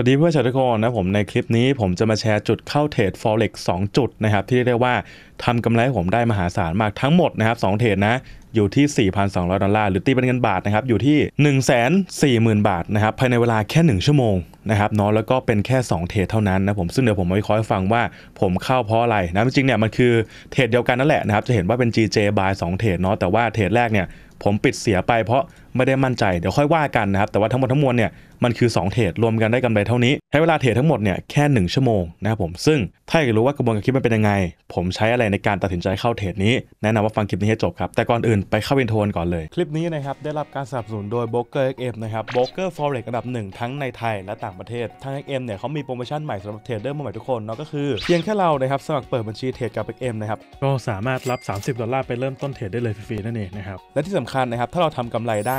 สวัสดีเพื่อนชาวทุกคนนะผมในคลิปนี้ผมจะมาแชร์จุดเข้าเทรด forex 2จุดนะครับ ที่เรียกว่า ทำกำไรผมได้มหาศาลมากทั้งหมดนะครับ 2 เทรดนะ อยู่ที่ 4,200ดอลลาร์หรือตีเป็นเงินบาทนะครับ อยู่ที่ 140,000 บาทนะครับภายในเวลาแค่ 1 ชั่วโมงนะครับเนาะแล้วก็เป็นแค่ 2 เทรดเท่านั้นนะผมซึ่งเดี๋ยวผมมาวิเคราะห์ให้ฟังว่าผมเข้าเพราะอะไรนะจริงเนี่ยมันคือเทรดเดียวกันนั่นแหละนะครับจะเห็นว่าเป็น GJ buy 2เทรดเนาะแต่ว่าเทรดแรกเนี่ยผมปิดเสียไปเพราะไม่ได้มั่นใจเดี๋ยวค่อยว่ากันนะครับแต่ว่าทั้งหมดทั้งมวลเนี่ยมันคือ 2 เทรดรวมกันได้กำไรเท่านี้ใช้เวลาเทรดทั้งหมดเนี่ย แค่ 1 ชั่วโมงนะครับผมซึ่งถ้าอยากรู้ว่ากระบวนการคิดมันเป็นยังไง ผมใช้อะไรในการตัดสินใจเข้าเทรดนี้แนะนำว่าฟังคลิปนี้ให้จบครับ แต่ก่อนอื่นไปเข้าเวนโทนก่อนเลย คลิปนี้นะครับได้รับการสนับสนุนโดย b r o k e r XM นะครับ b r o k e r Forex อระดับหนึ่งทั้งในไทย และต่างประเทศทาง XM เนี่ยเขามีโปรโมชั่นใหม่สำหรับเทรดเดอร์มใหม่ทุกคนเนาะก็คือเพียงแค่เรานะครับสมัครเปิดบัญชีเทรดกับ็มนะครับก็สามารถรับ 30ดอลลาร์ไปเริ่มต้นเทรดได้เลยฟรีๆนั่นเองนะครับและที่สำคัญนะครับถ้าเราทำกำไรได้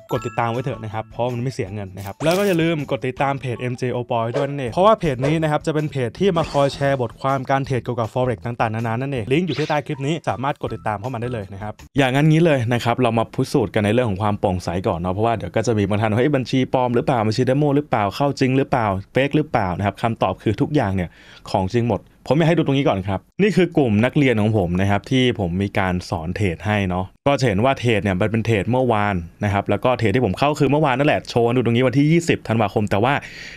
กดติดตามไว้เถอะนะครับ เพราะมันไม่เสียเงินนะครับ แล้วก็อย่าลืมกดติดตามเพจ MJ o p o y ด้วยนั่นเองเพราะว่าเพจนี้นะครับจะเป็นเพจที่มาคอยแชร์บทความการเทรดเกี่ยวกับ forex ต่างๆ นานา นั่นเอง ลิงก์อยู่ที่ใต้คลิปนี้ สามารถกดติดตามเข้ามาได้เลยนะครับ อย่างนั้นงี้เลยนะครับ เรามาพิสูจน์กันในเรื่องของความโปร่งใสก่อนเนาะ เพราะว่าเดี๋ยวก็จะมีบางท่านเฮ้บัญชีปลอมหรือเปล่า บัญชีเดโม หรือเปล่า เข้าจริงหรือเปล่าเฟกหรือเปล่านะครับคำตอบคือทุกอย่างเนี่ยของจริงหมดผมอยให้ดูตรงนี้ก่อนครับนี่คือกลุ่มนักเรียนของผมนะครับที่ผมมีการสอนเทรดให้เนาะก็จะเห็นว่าเทรดเนี่ยมันเป็นเทรดเมื่อวานนะครับ แล้วก็เทรดที่ผมเข้าคือเมื่อวานนั่นแหละโชว์ดูตรงนี้วันที่20ธันวาคมแต่ว่า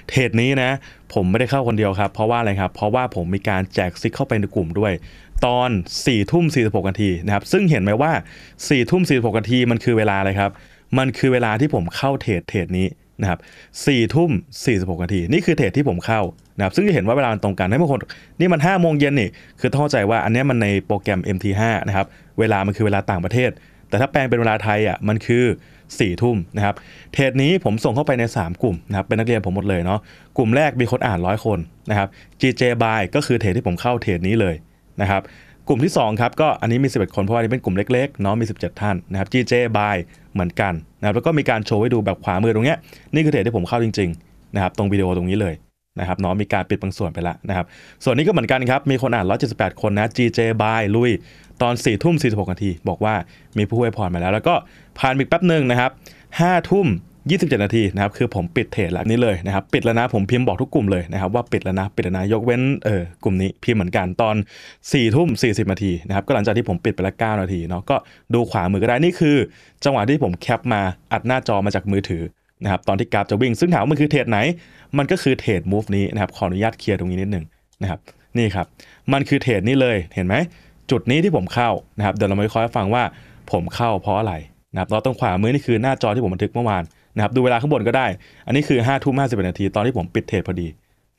เทรดนี้นะผมไม่ได้เข้าคนเดียวครับ เพราะว่าอะไรครับ เพราะว่าผมมีการแจกซิกเข้าไปในกลุ่มด้วย ตอน4ี่ทุ่มสีนาทีนะครับซึ่งเห็นไหมว่า4ี่ทุ่มสีนาทีมันคือเวลาอะไรครับมันคือเวลาที่ผมเข้าเทรดเทรดนี้นะครับสี่ทุ่มสี่สิบหกนาที นี่คือเทรดที่ผมเข้านะครับซึ่งจะเห็นว่าเวลามันตรงกันให้บางคนนี่มันห้าโมงเย็นนี่คือต้องเข้าใจว่าอันนี้มันในโปรแกรม MT5 นะครับเวลามันคือเวลาต่างประเทศ แต่ถ้าแปลงเป็นเวลาไทยอ่ะมันคือ4ี่ทุ่มนะครับเทรดนี้ผมส่งเข้าไปใน 3 กลุ่มนะครับเป็นนักเรียนผมหมดเลยเนาะกลุ่มแรกมีคนอ่านร้อยคนนะครับ GJ Buy ก็คือเทรดที่ผมเข้าเทรดนี้เลยนะครับกลุ่มที่2ครับก็อันนี้มี11 คนเพราะว่านี่เป็นกลุ่มเล็กๆเนาะมี17 ท่าน นะครับ GJ by เหมือนกันนะครับแล้วก็มีการโชว์ให้ดูแบบขวามือตรงเนี้ย นี่คือเทรดที่ผมเข้าจริงๆนะครับ ตรงวิดีโอตรงนี้เลย นะครับเนาะมีการปิดบางส่วนไปแล้วนะครับ ส่วนนี้ก็เหมือนกันครับมีคนอ่าน178คนนะ GJ by ลุย ตอน4ทุ่ม46นาที บอกว่ามีผู้ให้พรมาแล้วแล้วก็ผ่านอีกแป๊บหนึ่งนะครับ5ทุ่ม27 นาทีนะครับคือผมปิดเทรดแล้วนี้เลยนะครับปิดแล้วนะผมพิมพ์บอกทุกกลุ่มเลยนะครับว่าปิดแล้วนะปิดแล้วนะยกเว้นเออกลุ่มนี้พิมพ์เหมือนกันตอน4ทุ่ม40 นาทีนะครับก็หลังจากที่ผมปิดไปแล้ว9นาทีเนาะก็ดูขวามือก็ได้นี่คือจังหวะที่ผมแคปมาอัดหน้าจอมาจากมือถือนะครับตอนที่กราฟจะวิ่งซึ่งถามว่ามันคือเทรดไหนมันก็คือเทรดมูฟนี้นะครับขออนุญาตเคลียร์ตรงนี้นิดหนึ่งนะครับนี่ครับมันคือเทรดนี่เลยเห็นไหมจุดนี้ที่ผมเข้านะครับเดี๋ยวเรามาค่อยฟังว่าผมเข้าเพราะอะไรนะครับเราต้องขวามือนี่คือหน้าจอ ที่ผมบันทึกเมื่อวานนะครับดูเวลาข้างบนก็ได้ อันนี้คือ5้าทุ่มห้าสิบนาที ตอนที่ผมปิดเทรดพอดี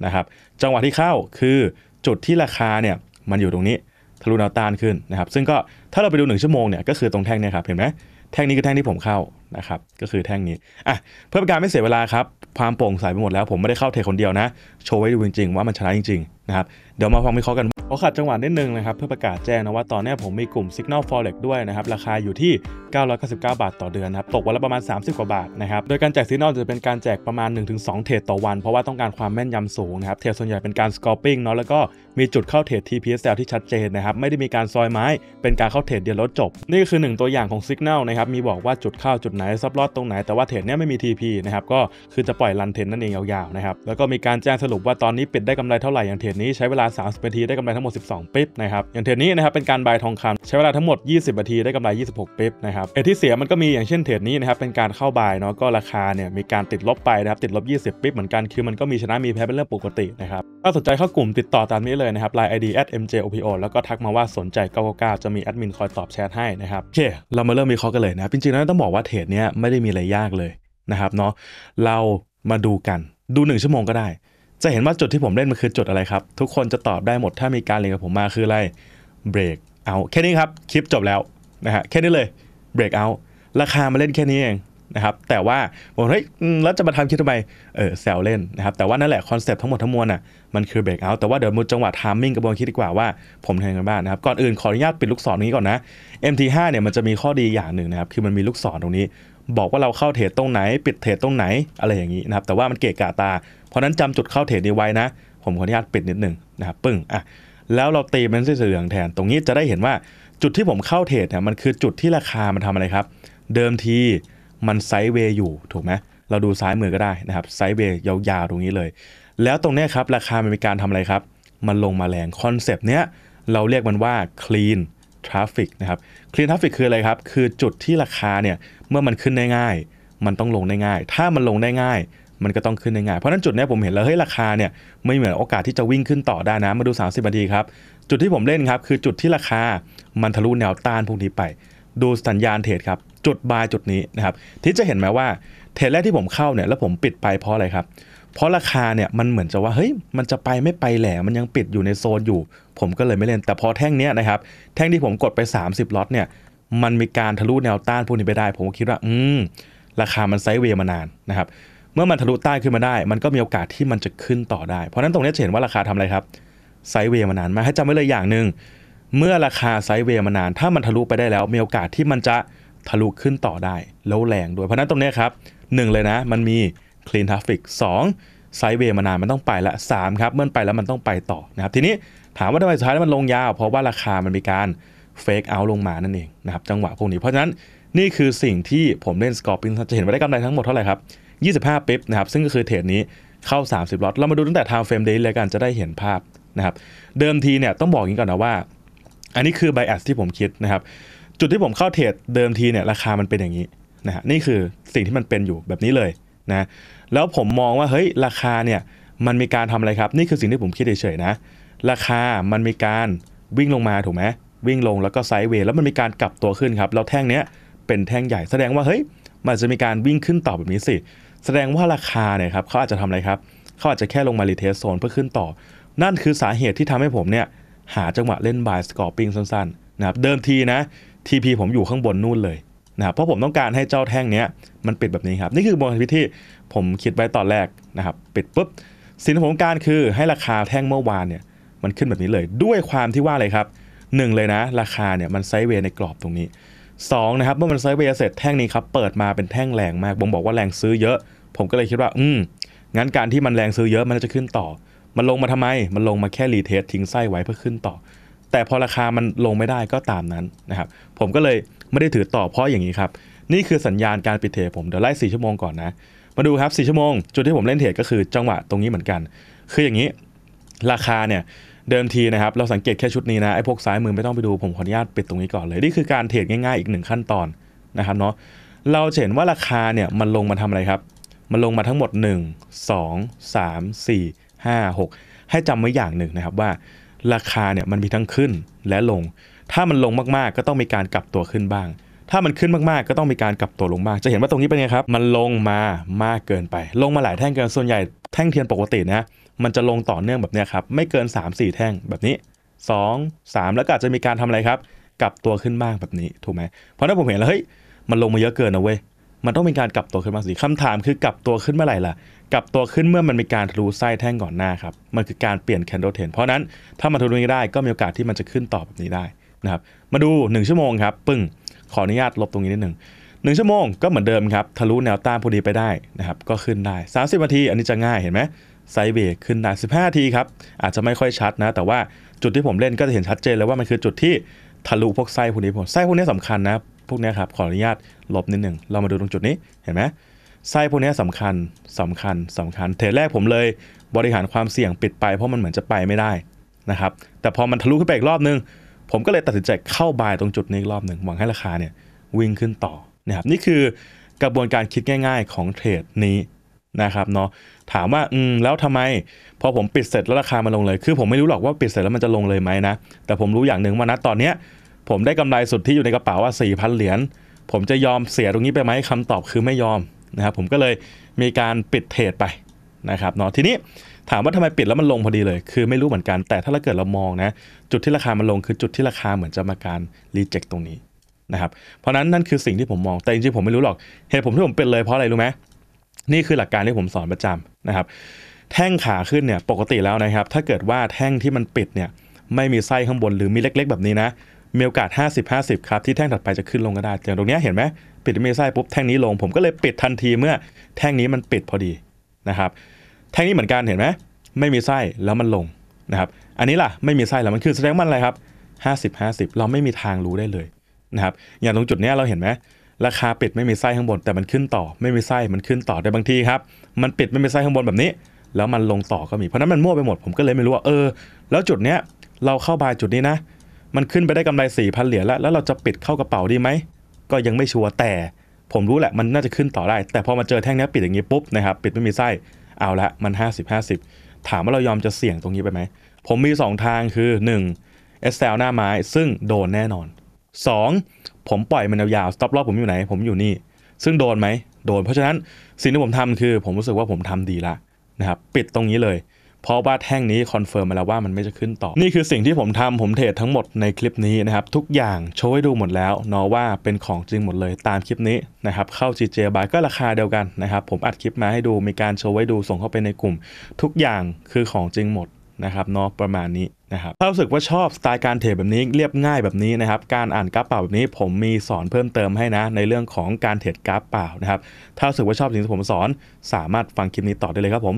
นะครับ จังหวะที่เข้าคือจุดที่ราคาเนี่ยมันอยู่ตรงนี้ ทะลุแนวต้านขึ้นนะครับ ซึ่งก็ถ้าเราไปดู 1 ชั่วโมงเนี่ยก็คือตรงแท่งนี้ครับ เห็นไหม แท่งนี้คือแท่งที่ผมเข้านะครับ ก็คือแท่งนี้ อ่ะ เพื่อเป็นการไม่เสียเวลาครับ ความโปร่งใสไปหมดแล้ว ผมไม่ได้เข้าเทรดคนเดียวนะ โชว์ไว้ดูจริงๆว่ามันชนะจริงๆนะครับเดี๋ยวมาฟังวิเคราะห์กันขอขัดจังหวะนิดนึงนะครับ เพื่อประกาศแจ้งนะว่าตอนนี้ผมมีกลุ่ม Signal Forex ด้วยนะครับ ราคาอยู่ที่ 999 บาทต่อเดือนนะครับตกวันละประมาณ 30 กว่าบาทนะครับ โดยการแจก Signal จะเป็นการแจกประมาณ 1-2 เทรดต่อวัน เพราะว่าต้องการความแม่นยำสูงนะครับ เทรดส่วนใหญ่เป็นการ scalping เนาะแล้วก็มีจุดเข้าเทรด TPSL ที่ชัดเจนนะครับไม่ได้มีการซอยไม้เป็นการเข้าเทรดเดียวแล้วจบ นี่คือ1ตัวอย่างของ Signal นะครับมีบอกว่าจุดเข้าจุดไหนซับลอดตรงไหนแต่ว่าเทรดเนี้ยไม่มี TP นะครับก็คือจะปล่อยรันเทรดนั่นเองยาวๆนะครับแล้วก็มีการแจ้งสรุปว่าตอนนี้ปิดได้กำไรเท่าไหร่อย่างเทรดนี้ใช้เวลาา30นาที ได้กำไรทั้งหมด 12ปิ๊บนะครับ อย่างเทรดนี้นะครับ เป็นการบายทองคำใช้เวลาทั้งหมด 20 นาที ได้กำไร 26 ปิ๊บนะครับเอที่เสียมันก็มีอย่างเช่น เทรดนี้นะครับ เป็นการเข้าบาย เนาะ ก็ราคาเนี่ย มีการติดลบไปนะครับ ติดลบ 20 ปิ๊บเหมือนกัน คือมันก็มีชนะมีแพ้เป็นเรื่องปกตินะครับ ถ้าสนใจเข้ากลุ่มติดต่อตามนี้เลยนะครับ Line ID at mjopo แล้วก็ทักมาว่าสนใจ 999 จะมีแอดมินคอยตอบแชทให้นะครับโอเค เรามาเริ่มมีคอกันเลยนะจริงๆ แล้วต้องบอกว่าเทรดเนี้ยไม่ได้มีอะไรยากเลยนะครับเนาะเรามาดูกันดู1ชั่วโมงก็ได้จะเห็นว่าจุดที่ผมเล่นมันคือจุดอะไรครับ ทุกคนจะตอบได้หมดถ้ามีการเรียนกับผมมาคืออะไรเบรกเอาแค่นี้ครับคลิปจบแล้วนะฮะแค่นี้เลยเบรกเอาราคามาเล่นแค่นี้เองนะครับแต่ว่าผมเฮ้ยแล้วจะมาทำคิดทำไมเออแซวเล่นนะครับแต่ว่านั่นแหละคอนเซปต์ทั้งหมดทั้งมวลอ่ะมันคือเบรกเอาแต่ว่าเดี๋ยวมุดจังหวะทามมิ่งกระบวนคิดดีกว่าว่า ผมทำกันบ้างนะครับก่อนอื่นขออนุญาตปิดลูกศรนี้ก่อนนะ MT5 เนี่ยมันจะมีข้อดีอย่างหนึ่งนะครับคือมันมีลูกศรตรงนี้บอกว่าเราเข้าเทรดตรงไหน ปิดเทรดตรงไหนอะไรอย่างนี้นะครับแต่ว่ามันเกะกะตาเพราะนั้นจำจุดเข้าเทรดนี้ไว้นะ ผมขออนุญาตปิดนิดนึงนะครับ ปึ้งอ่ะแล้วเราตีมันเป็นสีเหลืองแทนตรงนี้จะได้เห็นว่าจุดที่ผมเข้าเทรดเนี่ยมันคือจุดที่ราคามันทำอะไรครับ เดิมทีมันไซด์เวย์อยู่ถูกไหมเราดูซ้ายมือก็ได้นะครับไซด์เวย์ยาวๆตรงนี้เลย แล้วตรงนี้ครับ ราคามันมีการทำอะไรครับ มันลงมาแรงคอนเซปต์เนี้ยเราเรียกมันว่า clean traffic นะครับคลีนทัฟฟิกคืออะไรครับ คือจุดที่ราคาเนี่ยเมื่อมันขึ้นได้ง่าย มันต้องลงได้ง่าย ถ้ามันลงได้ง่าย มันก็ต้องขึ้นได้ง่ายเพราะนั้นจุดนี้ผมเห็นแล้วเฮ้ยราคาเนี่ยไม่เหมือนโอกาสที่จะวิ่งขึ้นต่อได้นะมาดู 30นาทีครับจุดที่ผมเล่นครับคือจุดที่ราคามันทะลุแนวต้านพวกนี้ไป ดูสัญญาณเทรดครับ จุดบายจุดนี้นะครับที่จะเห็นไหมว่าเทรดแรกที่ผมเข้าเนี่ย แล้วผมปิดไปเพราะอะไรครับเเพราะราคาเนี่ยมันเหมือนจะว่าเฮ้ยมันจะไปไม่ไปแหละมันยังปิดอยู่ในโซนอยู่ ผมก็เลยไม่เล่นแต่พอแท่งเนี้ยนะครับ แท่งที่ผมกดไป 30ล็อตเนี่ย มันมีการทะลุแนวต้านพวกนี้ไปได้ ผมก็คิดว่าอืม ราคามันไซด์เวย์มานานนะครับเมื่อมันทะลุใต้ขึ้นมาได้ มันก็มีโอกาสที่มันจะขึ้นต่อได้ เพราะนั้นตรงนี้จะเห็นว่าราคาทำอะไรครับไซด์เวย์มานานมาให้จำไว้เลยอย่างหนึ่งเมื่อราคาไซด์เวย์มานาน ถ้ามันทะลุไปได้แล้ว มีโอกาสที่มันจะทะลุขึ้นต่อได้แล้วแรงด้วยเพราะนั้นตรงนี้ครับหนึ่งเลยนะมันมี clean traffic 2ไซเวมานานมันต้องไปละ3ครับเมื่อไปแล้วมันต้องไปต่อนะครับทีนี้ถามว่าทำไมสุดท้ายมันลงยาว เพราะว่าราคามันมีการเฟกเอาลงมานั่นเองนะครับจังหวะพวกนี้เพราะฉะนั้น นี่คือสิ่งที่ผมเล่นสกอร์ปิ้งจะเห็นว่าได้กำไรทั้งหมดเท่าไหร่ครับ 25ปิ๊บนะครับซึ่งก็คือเทรดนี้เข้า 30ล็อตเรามาดูตั้งแต่ทาวเฟรมเดย์เลยกันจะได้เห็นภาพนะครับเดิมทีเนี่ยต้องบอกอย่างนี้ก่อนนะว่า อันนี้คือไบแอ s ที่ผมคิดนะครับจุดที่ผมเข้าเทรดเดิมทีเนี่ยราคามันเป็นอย่างนี้นะฮะนี่คือสิ่งที่มันเป็นอยู่แบบนี้เลยนะแล้วผมมองว่าเฮ้ยราคาเนี่ยมันมีการทำอะไรครับนี่คือสิ่งที่ผมคิดเฉยๆนะราคามันมีการวิ่งลงมาถูกไหมวิ่งลงแล้วก็ไซด์เวย์แล้วมันมีการกลับตัวขึ้นครับแล้วแท่งเนี้ยเป็นแท่งใหญ่ แสดงว่าเฮ้ยมันจะมีการวิ่งขึ้นต่อแบบนี้สิแสดงว่าราคาเนี่ยครับเขาอาจจะทำอะไรครับเขาอาจจะแค่ลงมารีเทสโซนเพื่อขึ้นต่อ นั่นคือสาเหตุที่ทำให้ผมเนี่ยหาจังหวะเล่นบายสกอร์ปิ้งสั้นๆนะครับเดิมทีนะ TP ผมอยู่ข้างบนนู่นเลยนะครับเพราะผมต้องการให้เจ้าแท่งนี้มันปิดแบบนี้ครับ นี่คือบวารวิธีผมคิดไว้ตอนแรกนะครับ ปิดปุ๊บสิ่งที่ผมการคือให้ราคาแท่งเมื่อวานเนี่ยมันขึ้นแบบนี้เลย ด้วยความที่ว่าอะไรครับหนึ่งเลยนะ ราคาเนี่ยมันไซด์เวย์ในกรอบตรงนี้ 2 นะครับเมื่อมันไซด์เวย์เสร็จแท่งนี้ครับเปิดมาเป็นแท่งแรงมากบ่งบอกว่าแรงซื้อเยอะ ผมก็เลยคิดว่าอืมงั้นการที่มันแรงซื้อเยอะมันจะขึ้นต่อ มันลงมาทำไม มันลงมาแค่รีเทสทิ้งไส้ไว้เพื่อขึ้นต่อ แต่พอราคามันลงไม่ได้ก็ตามนั้นนะครับผมก็เลยไม่ได้ถือต่อเพราะอย่างนี้ครับนี่คือสัญญาณการปิดเทรดผมเดี๋ยวไล่4ชั่วโมงก่อนนะมาดูครับ4ชั่วโมง จุดที่ผมเล่นเทรดก็คือจังหวะตรงนี้เหมือนกัน คืออย่างนี้ ราคาเนี่ยเดิมทีนะครับ เราสังเกตแค่ชุดนี้นะไอ้พวกซ้ายมือไม่ต้องไปดูผมขออนุญาตปิดตรงนี้ก่อนเลยนี่คือการเทรดง่ายๆ อีกหนึ่งขั้นตอนนะครับเนาะเราเห็นว่าราคาเนี่ยมันลงมาทำอะไรครับ มันลงมาทั้งหมด 1 2 3 4 5 6 ให้จำไว้อย่างหนึ่งนะครับว่าราคาเนี่ยมันมีทั้งขึ้นและลงถ้ามันลงมากๆ ก็ต้องมีการกลับตัวขึ้นบ้าง ถ้ามันขึ้นมากๆ ก็ต้องมีการกลับตัวลงบ้างจะเห็นว่าตรงนี้เป็นไงครับ มันลงมามากเกินไป ลงมาหลายแท่งเกิน ส่วนใหญ่แท่งเทียนปกตินะ มันจะลงต่อเนื่องแบบนี้ครับ ไม่เกิน 3-4 แท่งแบบนี้ 2 3 แล้วก็อาจจะมีการทำอะไรครับ กลับตัวขึ้นบ้างแบบนี้ ถูกไหมเพราะถ้าผมเห็นแล้ว เฮ้ย มันลงมาเยอะเกินนะเว้ย มันต้องมีการกลับตัวขึ้นมาสิ คำถาม คือกลับตัวขึ้นเมื่อไหร่ล่ะ กลับตัวขึ้นเมื่อมันมีการทะลุไส้แท่งก่อนหน้าครับ มันคือการเปลี่ยนแคนโดเทนเพราะนั้นถ้ามันทะลุนี้ได้ก็มีโอกาสที่มันจะขึ้นต่อแบบนี้ได้นะครับมาดู1ชั่วโมงครับปึ้งขออนุญาตลบตรงนี้นิดหนึ่งหนึ่งชั่วโมงก็เหมือนเดิมครับทะลุแนวต้านพอดีไปได้นะครับก็ขึ้นได้30นาทีอันนี้จะง่ายเห็นไหมไซเบรขึ้นได้15นาทีครับอาจจะไม่ค่อยชัดนะแต่ว่าจุดที่ผมเล่นก็จะเห็นชัดเจนแล้วว่ามันคือจุดที่ทะลุพวกไส้พวกนี้ผมไส้พวกนี้สำคัญนะพวกนี้ครับขออนุญาตลบนิดหนึ่งเรามาดูตรงจุดนี้เห็นไหมไส้พวกนี้สำคัญสำคัญสำคัญเทรดแรกผมเลยบริหารความเสี่ยงปิดไป เพราะมันเหมือนจะไปไม่ได้นะครับแต่พอมันทะลุขึ้นไปอีกรอบนึงผมก็เลยตัดสินใจเข้าบายตรงจุดนี้รอบหนึ่งหวังให้ราคาเนี่ยวิ่งขึ้นต่อนะครับนี่คือกระบวนการคิดง่ายๆของเทรดนี้นะครับเนาะถามว่า อืม แล้วทำไมพอผมปิดเสร็จแล้วราคามันลงเลย คือผมไม่รู้หรอกว่าปิดเสร็จแล้วมันจะลงเลยไหมนะแต่ผมรู้อย่างหนึ่งว่านะตอนเนี้ย ผมได้กำไรสุดที่อยู่ในกระเป๋า ว่า4พันเหรียญผมจะยอมเสียตรงนี้ไปไหมคำตอบคือไม่ยอมนะครับผมก็เลยมีการปิดเทรดไปนะครับเนาะทีนี้ถามว่าทำไมปิดแล้วมันลงพอดีเลย คือไม่รู้เหมือนกัน แต่ถ้าเราเกิดเรามองนะจุดที่ราคามันลงคือจุดที่ราคาเหมือนจะมาการรีเจ็คตรงนี้นะครับ เพราะนั้นนั่นคือสิ่งที่ผมมอง แต่จริงๆผมไม่รู้หรอกเหตุผมที่ผมเป็นเลยเพราะอะไรรู้ไหมนี่คือหลักการที่ผมสอนประจำนะครับแท่งขาขึ้นเนี่ยปกติแล้วนะครับ ถ้าเกิดว่าแท่งที่มันปิดเนี่ยไม่มีไส้ข้างบนหรือมีเล็กๆแบบนี้นะมีโอกาส 50-50 ครับที่แท่งถัดไปจะขึ้นลงก็ได้แต่ตรงนี้เห็นไหมปิดไม่มีไส้ปุ๊บแท่งนี้ลงผมก็เลยปิดทันทีเมื่อ แท่งนี้มันปิดพอดีนะครับแท่งนี้เหมือนกันเห็นไหมไม่มีไส้แล้วมันลงนะครับอันนี้ล่ะ ไม่มีไส้แล้วมันคือแสดงมันอะไรครับ 50 50 เราไม่มีทางรู้ได้เลยนะครับอย่างตรงจุดนี้เราเห็นไหมราคาปิดไม่มีไส้ข้างบน แต่มันขึ้นต่อไม่มีไส้มันขึ้นต่อได้บางทีครับ มันปิดไม่มีไส้ข้างบนแบบนี้แล้วมันลงต่อก็มี เพราะนั้นมันมั่วไปหมด ผมก็เลยไม่รู้ว่าเออ แล้วจุดเนี้ยเราเข้าบายจุดนี้นะมันขึ้นไปได้กำไร4ี่พันเหรียญแล้วแล้วเราจะปิดเข้ากระเป๋าดีไหมก็ยังไม่ชัวร์แต่ผมรู้แหละมันน่าจะขึ้นต่อได้แต่พอมาเจอแท่งนี้ปิดอย่างนี้ปุ๊บนะครับปิดไม่มีไส้เอาละมัน 50 50 ถามว่าเรายอมจะเสี่ยงตรงนี้ไปไหม ผมมี 2 ทางคือ 1. เอสแซลหน้าไม้ซึ่งโดนแน่นอน 2. ผมปล่อยมันยาวๆสต็อปรอบผมอยู่ไหน ผมอยู่นี่ ซึ่งโดนไหมโดนเพราะฉะนั้นสิ่งที่ผมทำคือผมรู้สึกว่าผมทำดีละนะครับปิดตรงนี้เลยเพราะว่าแท่งนี้คอนเฟิร์มมาแล้วว่ามันไม่จะขึ้นต่อ นี่คือสิ่งที่ผมทำผมเทรดทั้งหมดในคลิปนี้นะครับทุกอย่างโชว์ให้ดูหมดแล้วเนาะว่าเป็นของจริงหมดเลยตามคลิปนี้นะครับเข้า GJ b ายก็ราคาเดียวกันนะครับผมอัดคลิปมาให้ดูมีการโชว์ให้ดูส่งเข้าไปในกลุ่ม ทุกอย่างคือของจริงหมดนะครับเนาะประมาณนี้นะครับถ้ารู้สึกว่าชอบสไตล์การเทรดแบบนี้เรียบง่ายแบบนี้นะครับการอ่านกราฟเปล่าแบบนี้ผมมีสอนเพิ่มเติมให้นะ ในเรื่องของการเทรดกราฟเปล่านะครับถ้ารู้สึกว่าชอบสิ่งที่ผมสอนสามารถฟังคลิปนี้ต่อได้เลยครับผม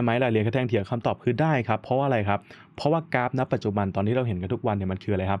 ได้ไหมราะเรียนกระแท่งเถียงคำตอบคือได้ครับ เพราะว่าอะไรครับ เพราะว่ากราฟณปัจจุบันตอนที่เราเห็นกันทุกวันเนี่ยมันคืออะไรครับ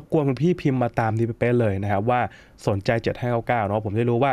บกวนพี่พิมพ์มาตามนี้เป๊ะเลยนะครับว่าสนใจ7599เนาะผมได้รู้ว่า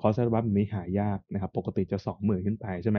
คอร์สซอรว์แบบนี้หายากนะครับ ปกติจะ20,000ขึ้นไปใช่ไหม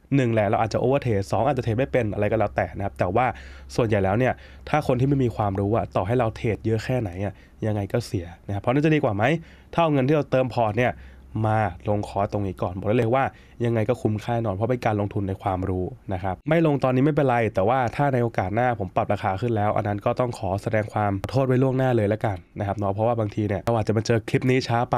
หนึ่งแหละเราอาจจะโอเวอร์เทสสองอาจจะเทรดไม่เป็นอะไรก็แล้วแต่นะครับแต่ว่าส่วนใหญ่แล้วเนี่ยถ้าคนที่ไม่มีความรู้อะต่อให้เราเทรดเยอะแค่ไหนอะยังไงก็เสียนะครับเพราะนั่นจะดีกว่าไหมถ้าเอาเงินที่เราเติมพอร์ตเนี่ยมาลงคอสตรงนี้ก่อน บอกได้เลยว่ายังไงก็คุ้มค่าแนนอนเพราะเป็นการลงทุนในความรู้นะครับไม่ลงตอนนี้ไม่เป็นไร แต่ว่าถ้าในโอกาสหน้าผมปรับราคาขึ้นแล้วอันนั้นก็ต้องขอแสดงความโทษไว้ล่วงหน้าเลยแล้วกันนะครับเนาะเพราะว่าบางทีเนี่ยเราอาจจะมาเจอคลิปนี้ช้าไป